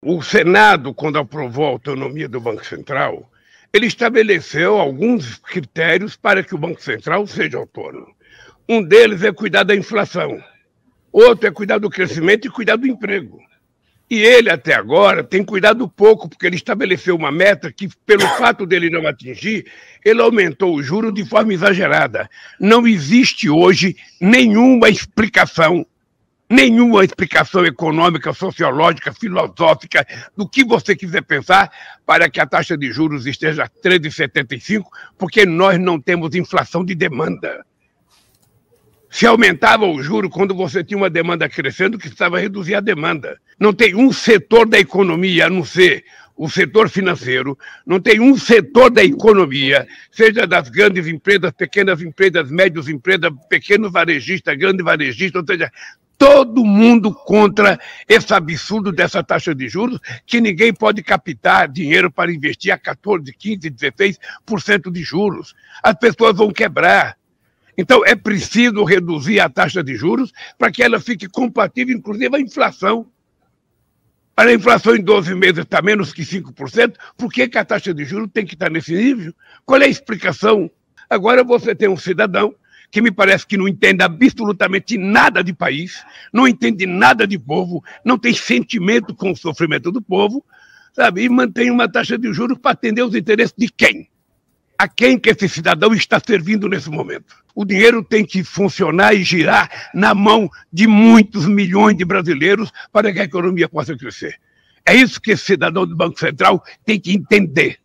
O Senado, quando aprovou a autonomia do Banco Central, ele estabeleceu alguns critérios para que o Banco Central seja autônomo. Um deles é cuidar da inflação, outro é cuidar do crescimento e cuidar do emprego. E ele, até agora, tem cuidado pouco, porque ele estabeleceu uma meta que, pelo fato dele não atingir, ele aumentou o juro de forma exagerada. Não existe hoje nenhuma explicação nenhuma explicação econômica, sociológica, filosófica, do que você quiser pensar, para que a taxa de juros esteja 3,75, porque nós não temos inflação de demanda. Se aumentava o juro quando você tinha uma demanda crescendo, que precisava reduzir a demanda. Não tem um setor da economia, a não ser o setor financeiro, não tem um setor da economia, seja das grandes empresas, pequenas empresas, médias empresas, pequeno varejista, grande varejista, ou seja, todo mundo contra esse absurdo dessa taxa de juros, que ninguém pode captar dinheiro para investir a 14, 15, 16% de juros. As pessoas vão quebrar. Então, é preciso reduzir a taxa de juros para que ela fique compatível, inclusive, a inflação. Para a inflação em 12 meses está menos que 5%, por que, que a taxa de juros tem que estar tá nesse nível? Qual é a explicação? Agora você tem um cidadão que me parece que não entende absolutamente nada de país, não entende nada de povo, não tem sentimento com o sofrimento do povo, sabe? E mantém uma taxa de juros para atender os interesses de quem? a quem que esse cidadão está servindo nesse momento. O dinheiro tem que funcionar e girar na mão de muitos milhões de brasileiros para que a economia possa crescer. É isso que esse cidadão do Banco Central tem que entender.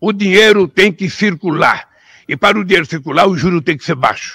O dinheiro tem que circular. E para o dinheiro circular, o juro tem que ser baixo.